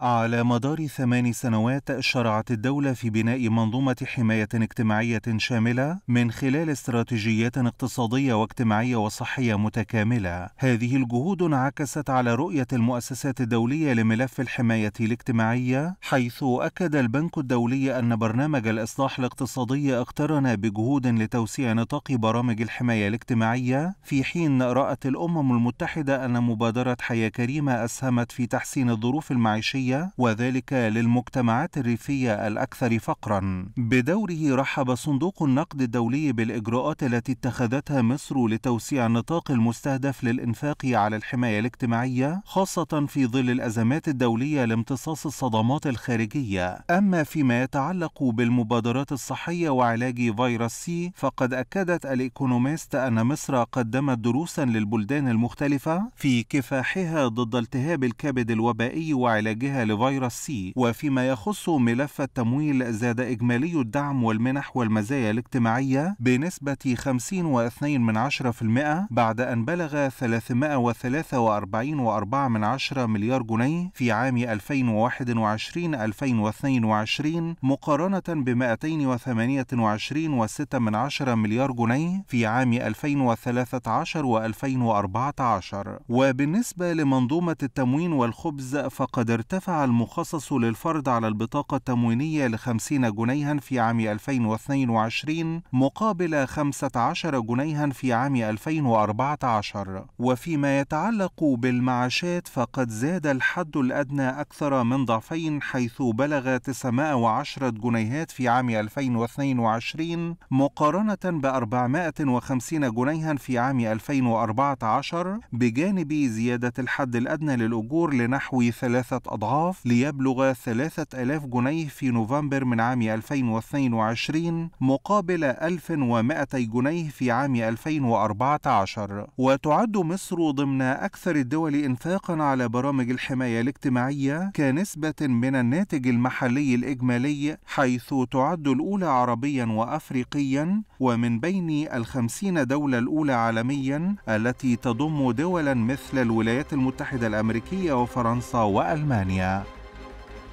على مدار ثمان سنوات شرعت الدولة في بناء منظومة حماية اجتماعية شاملة من خلال استراتيجيات اقتصادية واجتماعية وصحية متكاملة. هذه الجهود انعكست على رؤية المؤسسات الدولية لملف الحماية الاجتماعية، حيث أكد البنك الدولي أن برنامج الإصلاح الاقتصادي اقترن بجهود لتوسيع نطاق برامج الحماية الاجتماعية، في حين رأت الأمم المتحدة أن مبادرة حياة كريمة أسهمت في تحسين الظروف المعيشية الريفية وذلك للمجتمعات الريفية الأكثر فقرا بدوره رحب صندوق النقد الدولي بالإجراءات التي اتخذتها مصر لتوسيع النطاق المستهدف للإنفاق على الحماية الاجتماعية خاصة في ظل الأزمات الدولية لامتصاص الصدمات الخارجية أما فيما يتعلق بالمبادرات الصحية وعلاج فيروس سي فقد أكدت الإيكونوميست أن مصر قدمت دروسا للبلدان المختلفة في كفاحها ضد التهاب الكبد الوبائي وعلاجها لفيروس سي وفيما يخص ملف التمويل زاد إجمالي الدعم والمنح والمزايا الاجتماعية بنسبة 50.2% بعد أن بلغ 343.4 مليار جنيه في عام 2021-2022 مقارنة ب 228.6 مليار جنيه في عام 2013 و2014 وبالنسبة لمنظومة التموين والخبز فقد ارتفع المخصص للفرد على البطاقة التموينية لخمسين جنيها في عام 2022 مقابل 15 جنيها في عام 2014 وفيما يتعلق بالمعاشات فقد زاد الحد الأدنى أكثر من ضعفين حيث بلغ 910 جنيهات في عام 2022 مقارنة ب 450 جنيها في عام 2014 بجانب زيادة الحد الأدنى للأجور لنحو ثلاثة أضعاف الإضعاف ليبلغ 3000 جنيه في نوفمبر من عام 2022 مقابل 1200 جنيه في عام 2014 وتعد مصر ضمن أكثر الدول إنفاقا على برامج الحماية الاجتماعية كنسبة من الناتج المحلي الإجمالي حيث تعد الأولى عربيا وأفريقيا ومن بين الخمسين دولة الأولى عالميا التي تضم دولا مثل الولايات المتحدة الأمريكية وفرنسا وألمانيا 거야.